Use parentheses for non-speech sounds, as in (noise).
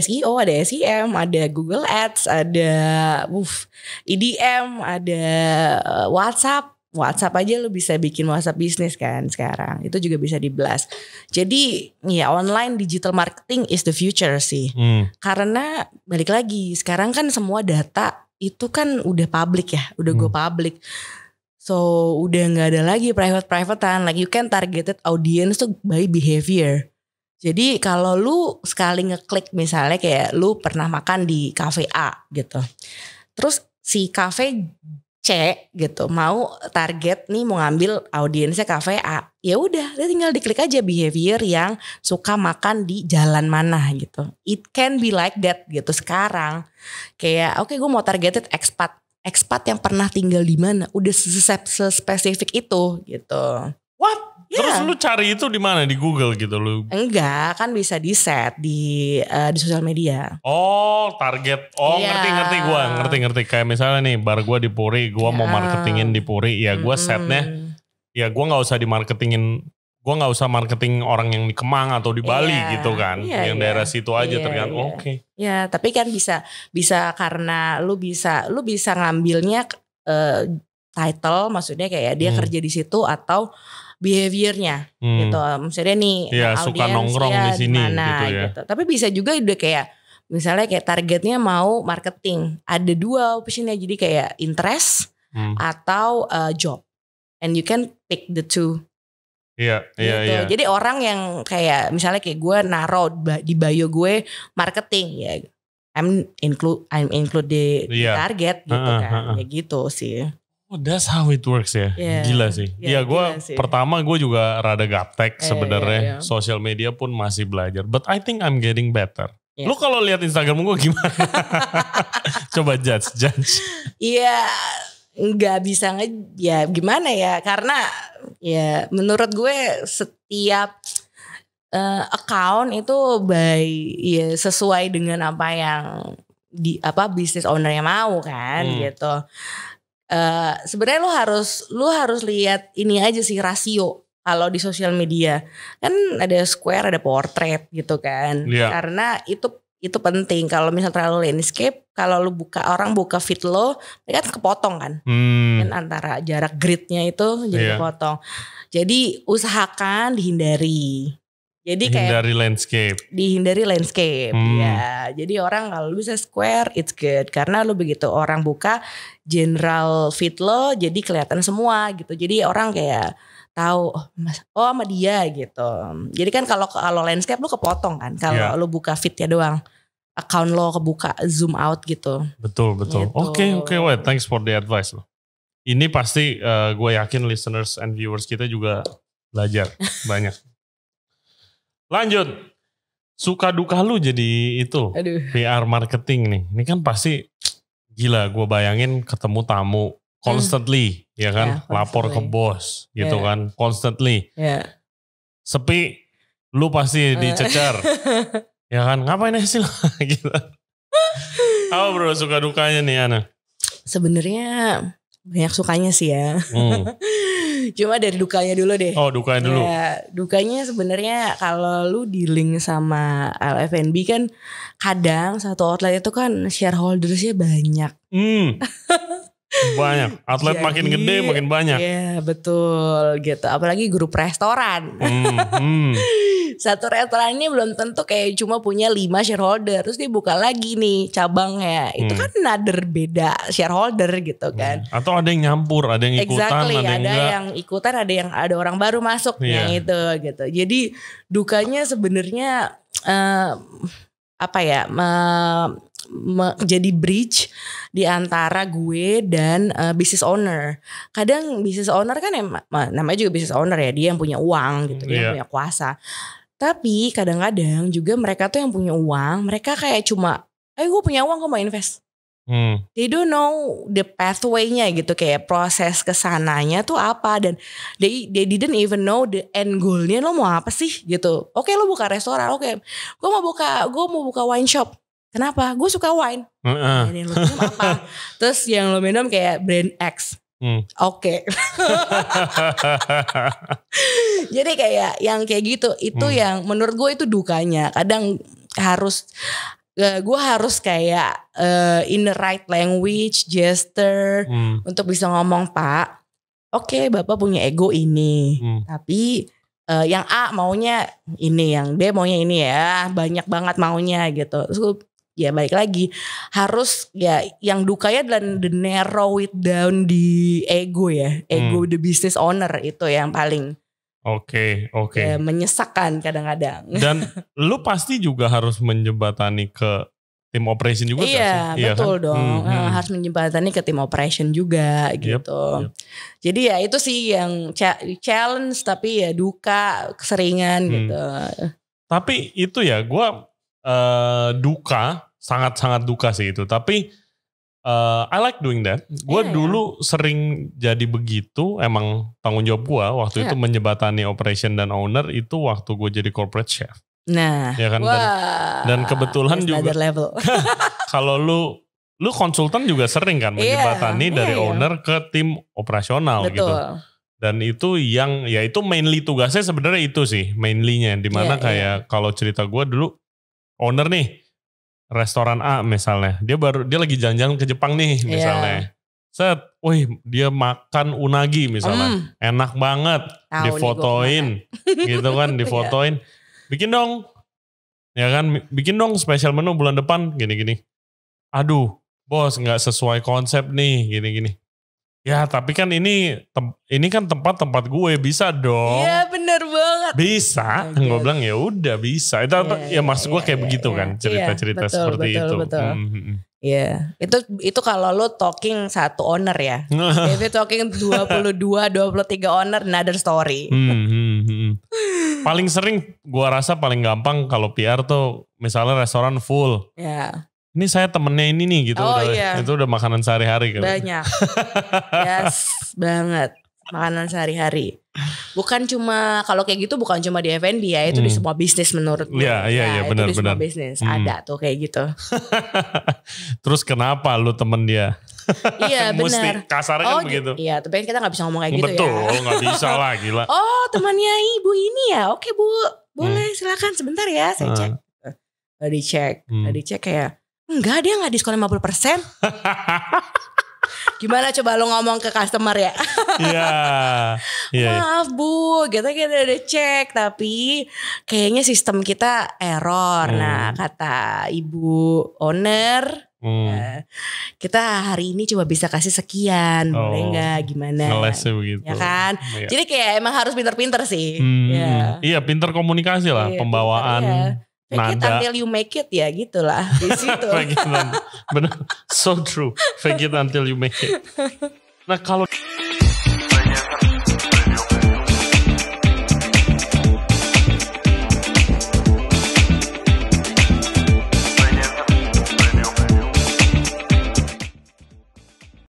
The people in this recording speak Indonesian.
SEO, ada SEM, ada Google Ads, ada uff, IDM, e ada eh, WhatsApp. WhatsApp aja lu bisa bikin WhatsApp bisnis kan sekarang. Itu juga bisa di blast. Jadi ya online digital marketing is the future sih. Hmm. Karena balik lagi sekarang kan semua data itu kan udah publik ya, udah hmm. go public. So udah nggak ada lagi private privatean. Like you can targeted audience tuh by behavior. Jadi kalau lu sekali ngeklik misalnya kayak lu pernah makan di cafe A gitu. Terus si cafe C gitu mau target nih mau ngambil audiensnya cafe A ya udah dia tinggal diklik aja behavior yang suka makan di jalan mana gitu it can be like that gitu sekarang kayak oke okay, gue mau targeted expat expat yang pernah tinggal di mana udah sesep spesifik itu gitu what Yeah. Terus iya. lu cari itu di mana? Di Google gitu lu? Enggak, kan bisa di set di uh, di sosial media. Oh, target. Oh, yeah. ngerti ngerti gua, ngerti ngerti. Kayak misalnya nih bar gua di Puri, gua yeah. mau iya. marketingin di Puri, ya gua mm. setnya ya gua nggak usah di marketingin. Gua nggak usah marketing orang yang di Kemang atau di Bali yeah, gitu kan, yeah, yang yeah, daerah situ aja yeah, tergantung. Yeah. Oke. Okay. Ya, tapi kan bisa bisa karena lu bisa lu bisa ngambilnya uh, title, maksudnya kayak dia hmm. kerja di situ atau behaviornya hmm. gitu. Maksudnya nih ya, audiens suka nongkrong ya, di sini gitu ya. Gitu. Tapi bisa juga udah kayak misalnya kayak targetnya mau marketing. Ada dua optionnya jadi kayak interest hmm. atau uh, job. And you can pick the two. Iya, iya gitu. iya, iya. Jadi orang yang kayak misalnya kayak gue naro di bio gue marketing ya. I'm include I'm include di, iya. yeah. target gitu uh, kan. Uh, uh. Ya gitu sih. Oh, that's how it works ya. Yeah. Gila sih. Iya, ya, gue pertama gue juga rada gaptek eh, sebenarnya. Yeah, yeah. Sosial media pun masih belajar. But I think I'm getting better. Yeah. Lu kalau lihat Instagram gue gimana? (laughs) Coba judge, judge. Iya, yeah, nggak bisa nge ya gimana ya? Karena ya menurut gue setiap uh, account itu by ya sesuai dengan apa yang di apa bisnis ownernya mau kan hmm. gitu uh, sebenarnya lu harus lu harus lihat ini aja sih rasio kalau di sosial media kan ada square ada portrait gitu kan yeah. karena itu itu penting kalau misal terlalu landscape kalau lu buka orang buka fit lo kan kepotong kan hmm. Dan antara jarak gridnya itu jadi yeah. kepotong jadi usahakan dihindari jadi kayak dihindari landscape. Dihindari landscape. Hmm. Ya, jadi orang kalau bisa square it's good karena lu begitu orang buka general fit lo jadi kelihatan semua gitu. Jadi orang kayak tahu oh, oh sama dia gitu. Jadi kan kalau kalau landscape lu kepotong kan kalau yeah. lu buka ya doang account lo kebuka zoom out gitu. Betul betul. Oke gitu. oke okay, okay, well, thanks for the advice lo. Ini pasti uh, eh, gue yakin listeners and viewers kita juga belajar (laughs) banyak. Lanjut. Suka duka lu jadi itu Aduh. PR marketing nih. Ini kan pasti gila gue bayangin ketemu tamu constantly hmm. ya kan yeah, lapor ke bos gitu yeah. kan constantly. Yeah. Sepi lu pasti eh. dicecer. (laughs) ya kan ngapain sih (laughs) gitu. Apa oh, bro suka dukanya nih Ana? Sebenarnya banyak sukanya sih ya. Hmm. (laughs) Cuma dari dukanya dulu deh. Oh, dukanya dulu. Ya, dukanya sebenarnya kalau lu dealing sama LFNB kan kadang satu outlet itu kan shareholdersnya banyak. Hmm. (laughs) banyak outlet Jadi, makin gede makin banyak ya betul gitu apalagi grup restoran hmm, hmm. (laughs) satu restoran ini belum tentu kayak cuma punya lima shareholder terus dia buka lagi nih cabangnya itu hmm. kan nader beda shareholder gitu hmm. kan hmm. atau ada yang nyampur ada yang ikutan exactly, ada, yang, ada yang ikutan ada yang ada orang baru masuk yeah. yang iya. itu gitu jadi dukanya sebenarnya uh, apa ya uh, jadi bridge di antara gue dan uh, business owner. Kadang business owner kan emang namanya juga business owner ya, dia yang punya uang gitu, yeah. dia yang iya. punya kuasa. Tapi kadang-kadang juga mereka tuh yang punya uang, mereka kayak cuma, ayo gue punya uang, gue mau invest. Hmm. They don't know the pathway-nya gitu kayak proses kesananya tuh apa dan they they didn't even know the end goal-nya lo mau apa sih gitu. Oke okay, lo buka restoran, oke. Okay. Gue mau buka gue mau buka wine shop. Kenapa? Gue suka wine. Uh -uh. Dan yang lo minum apa? (laughs) Terus yang lo minum kayak brand X. Hmm. Oke. Okay. (laughs) Jadi kayak yang kayak gitu itu hmm. yang menurut gue itu dukanya. Kadang harus ya, gue harus kayak uh, in the right language, gesture hmm. untuk bisa ngomong Pak. Oke, okay, Bapak punya ego ini, hmm. tapi uh, yang A maunya ini, yang B maunya ini ya, banyak banget maunya gitu. Terus gue ya balik lagi harus ya yang dukanya adalah the narrow it down di ego ya ego hmm. the business owner itu yang paling Oke, okay, oke. Okay. Ya, menyesakan kadang-kadang. Dan (laughs) lu pasti juga harus menjembatani ke tim operation juga iya, sih? Iya betul kan? dong. Hmm, nah, hmm. Harus menjembatani ke tim operation juga gitu. yep. Jadi ya itu sih yang challenge tapi ya duka keseringan hmm. gitu. Tapi itu ya gue uh, duka sangat-sangat duka sih itu. Tapi uh, I like doing that. Gue iya, yeah, dulu yeah. sering jadi begitu. Emang tanggung jawab gue waktu yeah. itu iya. menjebatani operation dan owner itu waktu gue jadi corporate chef. Nah, ya kan? wah, Dan, dan kebetulan juga. level. (laughs) kalau lu lu konsultan juga sering kan iya, menjebatani yeah, dari yeah, owner yeah. ke tim operasional gitu. Betul. gitu. Dan itu yang ya itu mainly tugasnya sebenarnya itu sih mainlynya dimana yeah, kayak yeah. kalau cerita gue dulu owner nih restoran A misalnya. Dia baru dia lagi janjian ke Jepang nih iya. misalnya. Yeah. Set, wih dia makan unagi misalnya. Mm. Enak banget Tau difotoin gitu kan, (laughs) difotoin. Bikin dong. Ya kan, bikin dong spesial menu bulan depan gini-gini. Aduh, bos nggak sesuai konsep nih gini-gini. Ya tapi kan ini tem, ini kan tempat-tempat gue bisa dong. Iya bener banget. Bisa, oh, iya, gue iya. bilang ya udah bisa. Itu yeah, ya iya, maksud yeah, gue kayak yeah, begitu yeah, kan cerita-cerita yeah, seperti betul, itu. Betul. Mm -hmm. Iya, yeah. itu itu kalau lo talking satu owner ya. (laughs) If you talking 22, 23 owner another story. Hmm, hmm, hmm, hmm. Paling sering gua rasa paling gampang kalau PR tuh misalnya restoran full. Iya. Yeah ini saya temennya ini nih gitu. Oh udah, iya. Itu udah makanan sehari-hari kan. Banyak. (laughs) yes, banget. Makanan sehari-hari. Bukan cuma kalau kayak gitu bukan cuma di F&B ya, itu hmm. di semua bisnis menurut gue. Iya, iya, iya, benar, ya, benar. Di semua bisnis hmm. ada tuh kayak gitu. (laughs) Terus kenapa lu temen dia? (laughs) iya benar. Kasarnya kan oh, begitu. Iya, tapi kan kita nggak bisa ngomong kayak gitu Betul, ya. Betul, oh, nggak bisa lah gila. Oh, temannya ibu ini ya. Oke, Bu. Hmm. Boleh hmm. silakan sebentar ya, saya cek. Hmm. cek, dicek, hmm. kayak Enggak dia gak diskon 50 persen. Gimana coba lo ngomong ke customer ya? Iya. yeah. Iya. Maaf bu, kita kita udah cek tapi kayaknya sistem kita error. Hmm. Nah kata ibu owner, hmm. Ya, kita hari ini coba bisa kasih sekian, oh. boleh nggak? Gimana? Ngelesnya begitu. Ya kan? Yeah. Jadi kayak emang harus pinter-pinter sih. Hmm. Yeah. Iya pinter komunikasi lah, yeah, iya, pembawaan. Pinter, ya Fake it until you make it ya gitulah di (laughs) situ. Gitu, Benar, so true. Fake it until you make it. Nah kalau